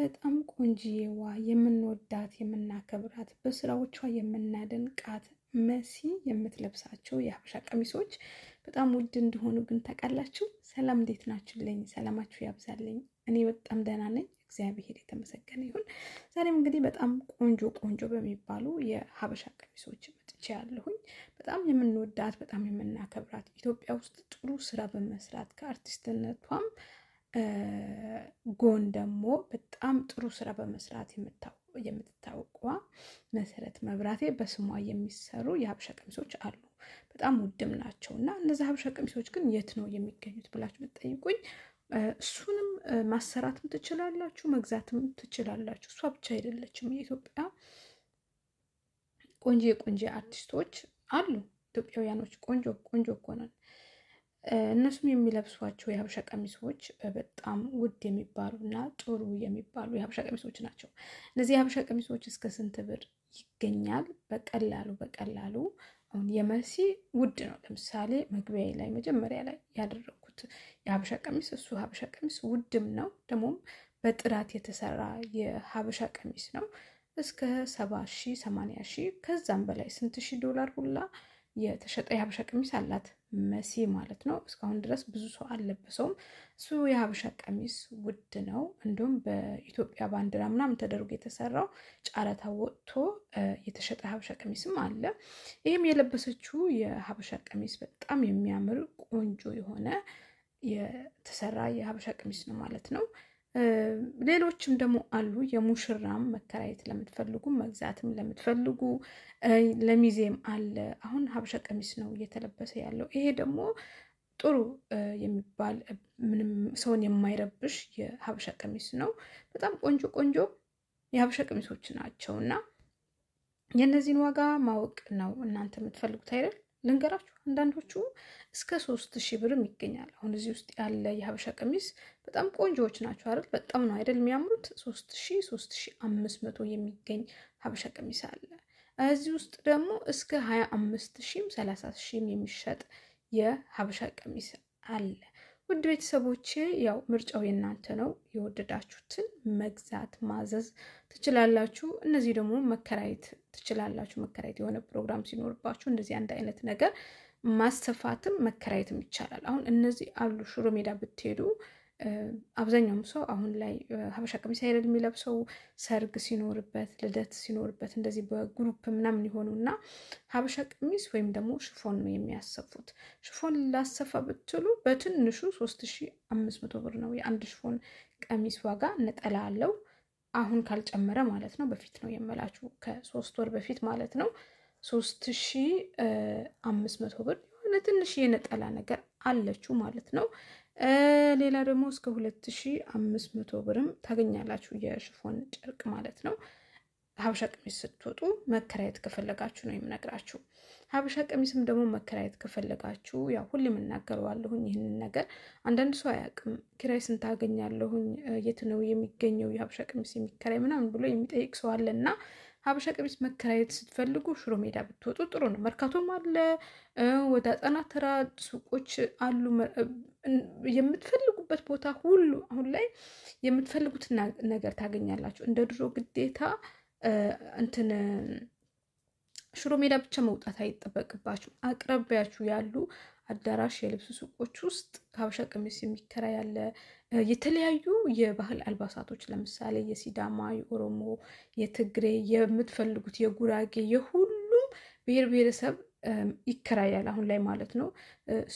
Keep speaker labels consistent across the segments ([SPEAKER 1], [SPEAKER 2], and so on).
[SPEAKER 1] በጣም ቆንጂዬዋ የምንወዳት የምናከብራት በስራዎቿ የምናደንቃት መሲ የምትለብሳቸው የሀበሻ ቀሚሶች በጣም ውድ እንደሆኑ ግን ታውቃላችሁ። ሰላም እንዴት ናችሁልኝ? ሰላማችሁ ያብዛልኝ። እኔ በጣም ደህና ነኝ፣ እግዚአብሔር የተመሰገነ ይሁን። ዛሬም እንግዲህ በጣም ቆንጆ ቆንጆ በሚባሉ የሀበሻ ቀሚሶች መጥቼ ያለሁኝ በጣም የምንወዳት በጣም የምናከብራት ኢትዮጵያ ውስጥ ጥሩ ስራ በመስራት ከአርቲስትነቷም ጎን ደግሞ በጣም ጥሩ ስራ በመስራት የምትታወቋ መሰረት መብራቴ በስሟ የሚሰሩ የሀበሻ ቀሚሶች አሉ። በጣም ውድም ናቸው እና እነዚህ ሀበሻ ቀሚሶች ግን የት ነው የሚገኙት ብላችሁ ብትጠይቁኝ እሱንም ማሰራትም ትችላላችሁ፣ መግዛትም ትችላላችሁ። እሷ ብቻ አይደለችም። የኢትዮጵያ ቆንጆ የቆንጆ አርቲስቶች አሉ። ኢትዮጵያውያኖች ቆንጆ ቆንጆ እኮ ነን። እነሱም የሚለብሷቸው የሀበሻ ቀሚሶች በጣም ውድ የሚባሉ እና ጥሩ የሚባሉ የሀበሻ ቀሚሶች ናቸው። እነዚህ የሀበሻ ቀሚሶች እስከ ስንት ብር ይገኛል? በቀላሉ በቀላሉ አሁን የመሲ ውድ ነው። ለምሳሌ መግቢያ ላይ መጀመሪያ ላይ ያደረግኩት የሀበሻ ቀሚስ እሱ ሀበሻ ቀሚስ ውድም ነው ደግሞም በጥራት የተሰራ የሀበሻ ቀሚስ ነው። እስከ ሰባ ሺህ ሰማንያ ሺህ ከዛም በላይ ስንት ሺህ ዶላር ሁላ የተሸጠ የሀበሻ ቀሚስ አላት። መሲ ማለት ነው። እስካሁን ድረስ ብዙ ሰው አልለበሰውም። እሱ የሀበሻ ቀሚስ ውድ ነው። እንዲሁም በኢትዮጵያ ባንዲራ ምናምን ተደርጎ የተሰራው ጨረታ ወጥቶ የተሸጠ ሀበሻ ቀሚስም አለ። ይህም የለበሰችው የሀበሻ ቀሚስ በጣም የሚያምር ቆንጆ የሆነ የተሰራ የሀበሻ ቀሚስ ነው ማለት ነው። ሌሎችም ደግሞ አሉ። የሙሽራም መከራየት ለምትፈልጉ መግዛትም ለምትፈልጉ ለሚዜም አለ። አሁን ሀበሻ ቀሚስ ነው እየተለበሰ ያለው። ይሄ ደግሞ ጥሩ የሚባል ምንም ሰውን የማይረብሽ የሀበሻ ቀሚስ ነው። በጣም ቆንጆ ቆንጆ የሀበሻ ቀሚሶች ናቸው እና የእነዚህን ዋጋ ማወቅ ነው እናንተ የምትፈልጉት አይደል? ልንገራችሁ አንዳንዶቹ እስከ ሶስት ሺህ ብርም ይገኛል። አሁን እዚህ ውስጥ ያለ የሀበሻ ቀሚስ በጣም ቆንጆዎች ናቸው አይደል? በጣም ነው አይደል የሚያምሩት። ሶስት ሺህ ሶስት ሺህ አምስት መቶ የሚገኝ ሀበሻ ቀሚስ አለ። እዚህ ውስጥ ደግሞ እስከ ሀያ አምስት ሺህም ሰላሳ ሺህም የሚሸጥ የሀበሻ ቀሚስ አለ። ውድ ቤተሰቦቼ ያው ምርጫው የእናንተ ነው። የወደዳችሁትን መግዛት ማዘዝ ትችላላችሁ። እነዚህ ደግሞ መከራየት ትችላላችሁ። መከራየት የሆነ ፕሮግራም ሲኖርባችሁ እንደዚህ አንድ አይነት ነገር ማስፋትም መከራየትም ይቻላል። አሁን እነዚህ አሉ። ሽሮ ሜዳ ብትሄዱ አብዛኛውም ሰው አሁን ላይ ሀበሻ ቀሚስ አይደል የሚለብሰው። ሰርግ ሲኖርበት፣ ልደት ሲኖርበት እንደዚህ በግሩፕ ምናምን የሆኑ እና ሀበሻ ቀሚስ ወይም ደግሞ ሽፎን ነው የሚያሰፉት። ሽፎን ላሰፋ ብትሉ በትንሹ ሶስት ሺ አምስት መቶ ብር ነው የአንድ ሽፎን ቀሚስ ዋጋ። ነጠላ አለው አሁን ካልጨመረ ማለት ነው። በፊት ነው የምላችሁ ከሶስት ወር በፊት ማለት ነው። ሶስት ሺ አምስት መቶ ብር የሆነ ትንሽ የነጠላ ነገር አለችው ማለት ነው። ሌላ ደግሞ እስከ ሁለት ሺ አምስት መቶ ብርም ታገኛላችሁ የሽፎን ጨርቅ ማለት ነው። ሀበሻ ቀሚስ ስትወጡ መከራየት ከፈለጋችሁ ነው የምነግራችሁ። ሀበሻ ቀሚስም ደግሞ መከራየት ከፈለጋችሁ ያው ሁሌም እናገረዋለሁኝ ይህንን ነገር። አንዳንድ ሰው አያውቅም። ኪራይ ስንት አገኛለሁኝ፣ የት ነው የሚገኘው የሀበሻ ቀሚስ የሚከራይ ምናምን ብሎ የሚጠይቅ ሰው አለ እና ሀበሻ ቀሚስ መከራየት ስትፈልጉ ሽሮ ሜዳ ብትወጡ ጥሩ ነው። መርካቶም አለ፣ ወደ አጣና ተራ ሱቆች አሉ። የምትፈልጉበት ቦታ ሁሉ አሁን ላይ የምትፈልጉትን ነገር ታገኛላችሁ። እንደ ድሮ ግዴታ እንትን ሽሮ ሜዳ ብቻ መውጣት አይጠበቅባችሁ። አቅራቢያችሁ ያሉ አዳራሽ የልብስ ሱቆች ውስጥ ከሀበሻ ቀሚስ የሚከራ ያለ የተለያዩ የባህል አልባሳቶች ለምሳሌ የሲዳማ፣ የኦሮሞ፣ የትግሬ፣ የምትፈልጉት የጉራጌ፣ የሁሉም ብሔር ብሔረሰብ ይከራያል አሁን ላይ ማለት ነው።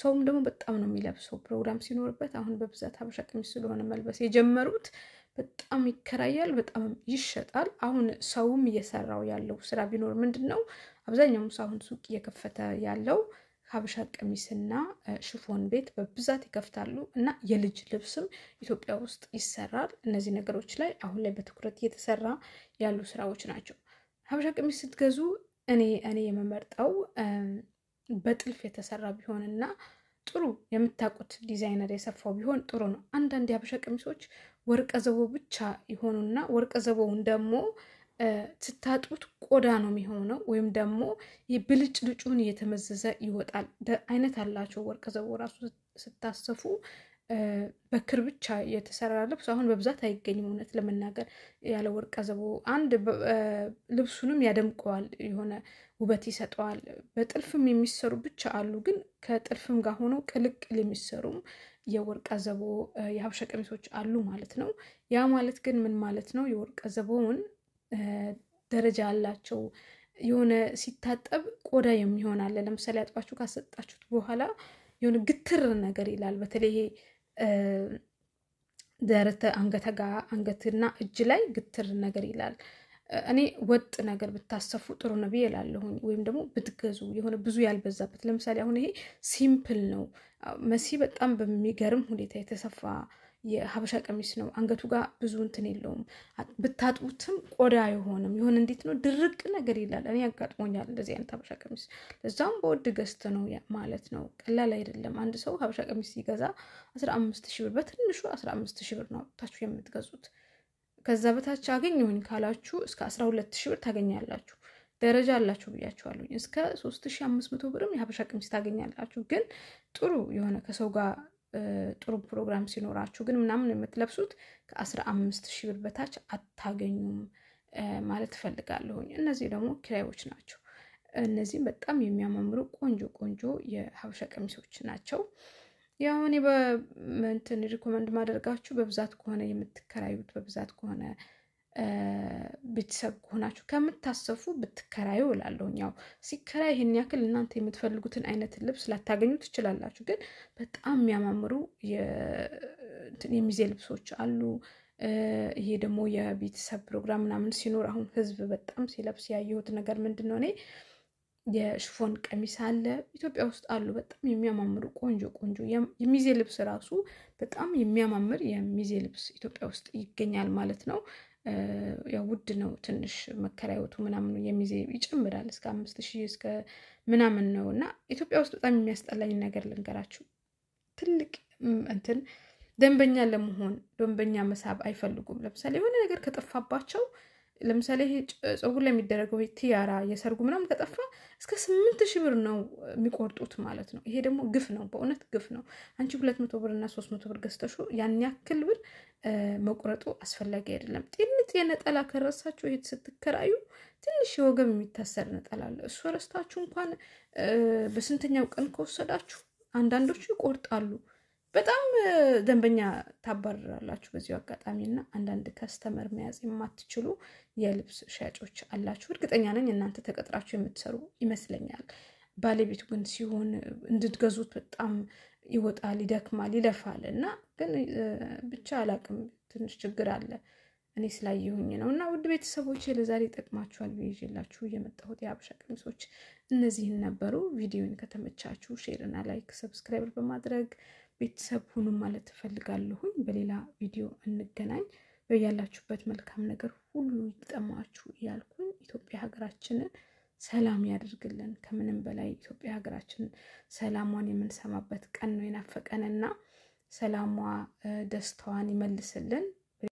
[SPEAKER 1] ሰውም ደግሞ በጣም ነው የሚለብሰው ፕሮግራም ሲኖርበት። አሁን በብዛት ሀበሻ ቀሚስ ስለሆነ መልበስ የጀመሩት በጣም ይከራያል፣ በጣም ይሸጣል። አሁን ሰውም እየሰራው ያለው ስራ ቢኖር ምንድን ነው አብዛኛውም ሰው አሁን ሱቅ እየከፈተ ያለው ሀበሻ ቀሚስና ሽፎን ቤት በብዛት ይከፍታሉ እና የልጅ ልብስም ኢትዮጵያ ውስጥ ይሰራል። እነዚህ ነገሮች ላይ አሁን ላይ በትኩረት እየተሰራ ያሉ ስራዎች ናቸው። ሀበሻ ቀሚስ ስትገዙ እኔ እኔ የመመርጠው በጥልፍ የተሰራ ቢሆን እና ጥሩ የምታውቁት ዲዛይነር የሰፋው ቢሆን ጥሩ ነው። አንዳንድ የሀበሻ ቀሚሶች ወርቀ ዘቦ ብቻ ይሆኑና ወርቀ ዘቦውን ደግሞ ስታጡት ቆዳ ነው የሚሆነው፣ ወይም ደግሞ ብልጭ ልጩን እየተመዘዘ ይወጣል። አይነት አላቸው ወርቀ ዘቦ ራሱ ስታሰፉ በክር ብቻ የተሰራ ልብስ አሁን በብዛት አይገኝም። እውነት ለመናገር ያለ ወርቀ ዘቦ አንድ ልብሱንም ያደምቀዋል፣ የሆነ ውበት ይሰጠዋል። በጥልፍም የሚሰሩ ብቻ አሉ፣ ግን ከጥልፍም ጋር ሆነው ቅልቅል የሚሰሩም የወርቀ ዘቦ የሀበሻ ቀሚሶች አሉ ማለት ነው። ያ ማለት ግን ምን ማለት ነው? የወርቀ ዘቦውን ደረጃ አላቸው። የሆነ ሲታጠብ ቆዳ የሚሆን አለ። ለምሳሌ አጥባችሁ ካሰጣችሁት በኋላ የሆነ ግትር ነገር ይላል። በተለይ ይሄ ደረተ አንገተ ጋ አንገትና እጅ ላይ ግትር ነገር ይላል። እኔ ወጥ ነገር ብታሰፉ ጥሩ ነው ብዬ እላለሁኝ። ወይም ደግሞ ብትገዙ የሆነ ብዙ ያልበዛበት። ለምሳሌ አሁን ይሄ ሲምፕል ነው መሲ በጣም በሚገርም ሁኔታ የተሰፋ የሀበሻ ቀሚስ ነው። አንገቱ ጋር ብዙ እንትን የለውም። ብታጥቡትም ቆዳ አይሆንም። የሆነ እንዴት ነው ድርቅ ነገር ይላል። እኔ ያጋጥሞኛል እንደዚህ አይነት ሀበሻ ቀሚስ። ለዛም በውድ ገዝት ነው ማለት ነው። ቀላል አይደለም። አንድ ሰው ሀበሻ ቀሚስ ሲገዛ አስራ አምስት ሺህ ብር በትንሹ አስራ አምስት ሺህ ብር ነው አውጥታችሁ የምትገዙት። ከዛ በታች አገኘሁኝ ካላችሁ እስከ አስራ ሁለት ሺህ ብር ታገኛላችሁ። ደረጃ አላችሁ ብያችኋለሁኝ። እስከ ሶስት ሺህ አምስት መቶ ብርም የሀበሻ ቀሚስ ታገኛላችሁ። ግን ጥሩ የሆነ ከሰው ጋር ጥሩ ፕሮግራም ሲኖራችሁ ግን ምናምን የምትለብሱት ከአስራ አምስት ሺህ ብር በታች አታገኙም ማለት እፈልጋለሁኝ። እነዚህ ደግሞ ኪራዮች ናቸው። እነዚህም በጣም የሚያማምሩ ቆንጆ ቆንጆ የሀበሻ ቀሚሶች ናቸው። ያው እኔ በእንትን ሪኮመንድ ማደርጋችሁ በብዛት ከሆነ የምትከራዩት በብዛት ከሆነ ቤተሰብ ሆናችሁ ከምታሰፉ ብትከራዩ እላለሁኝ። ያው ሲከራይ ይህን ያክል እናንተ የምትፈልጉትን አይነት ልብስ ላታገኙ ትችላላችሁ። ግን በጣም የሚያማምሩ የሚዜ ልብሶች አሉ። ይሄ ደግሞ የቤተሰብ ፕሮግራም ምናምን ሲኖር አሁን ህዝብ በጣም ሲለብስ ያየሁት ነገር ምንድን ነው እኔ የሽፎን ቀሚስ አለ። ኢትዮጵያ ውስጥ አሉ በጣም የሚያማምሩ ቆንጆ ቆንጆ የሚዜ ልብስ ራሱ በጣም የሚያማምር የሚዜ ልብስ ኢትዮጵያ ውስጥ ይገኛል ማለት ነው። ያው ውድ ነው ትንሽ መከራየቱ ምናምኑ የሚዜ ይጨምራል እስከ አምስት ሺህ እስከ ምናምን ነው። እና ኢትዮጵያ ውስጥ በጣም የሚያስጠላኝ ነገር ልንገራችሁ፣ ትልቅ እንትን ደንበኛ ለመሆን ደንበኛ መሳብ አይፈልጉም። ለምሳሌ የሆነ ነገር ከጠፋባቸው ለምሳሌ ይሄ ፀጉር ላይ የሚደረገው ቲያራ የሰርጉ ምናምን ከጠፋ እስከ ስምንት ሺህ ብር ነው የሚቆርጡት ማለት ነው። ይሄ ደግሞ ግፍ ነው፣ በእውነት ግፍ ነው። አንቺ ሁለት መቶ ብር እና ሶስት መቶ ብር ገዝተሹ ያን ያክል ብር መቁረጡ አስፈላጊ አይደለም። ጤንት የነጠላ ከረሳችሁ ይሄ ስትከራዩ ትንሽ የወገብ የሚታሰር ነጠላ አለ። እሱ ረስታችሁ እንኳን በስንተኛው ቀን ከወሰዳችሁ አንዳንዶቹ ይቆርጣሉ። በጣም ደንበኛ ታባርራላችሁ። በዚሁ አጋጣሚ እና አንዳንድ ከስተመር መያዝ የማትችሉ የልብስ ሻጮች አላችሁ። እርግጠኛ ነኝ እናንተ ተቀጥራችሁ የምትሰሩ ይመስለኛል። ባለቤቱ ግን ሲሆን እንድትገዙት በጣም ይወጣል፣ ይደክማል፣ ይለፋል እና ግን ብቻ አላቅም ትንሽ ችግር አለ። እኔ ስላየሁኝ ነው። እና ውድ ቤተሰቦች ለዛሬ ይጠቅማችኋል ይዤላችሁ የመጣሁት የሀበሻ ቀሚሶች እነዚህን ነበሩ። ቪዲዮን ከተመቻችሁ ሼርና ላይክ፣ ሰብስክራይብ በማድረግ ቤተሰብ ሁኑ ማለት እፈልጋለሁኝ። በሌላ ቪዲዮ እንገናኝ። በያላችሁበት መልካም ነገር ሁሉ ይጠማችሁ እያልኩኝ ኢትዮጵያ ሀገራችንን ሰላም ያደርግልን። ከምንም በላይ ኢትዮጵያ ሀገራችን ሰላሟን የምንሰማበት ቀን ነው የናፈቀንና ሰላሟ ደስታዋን ይመልስልን።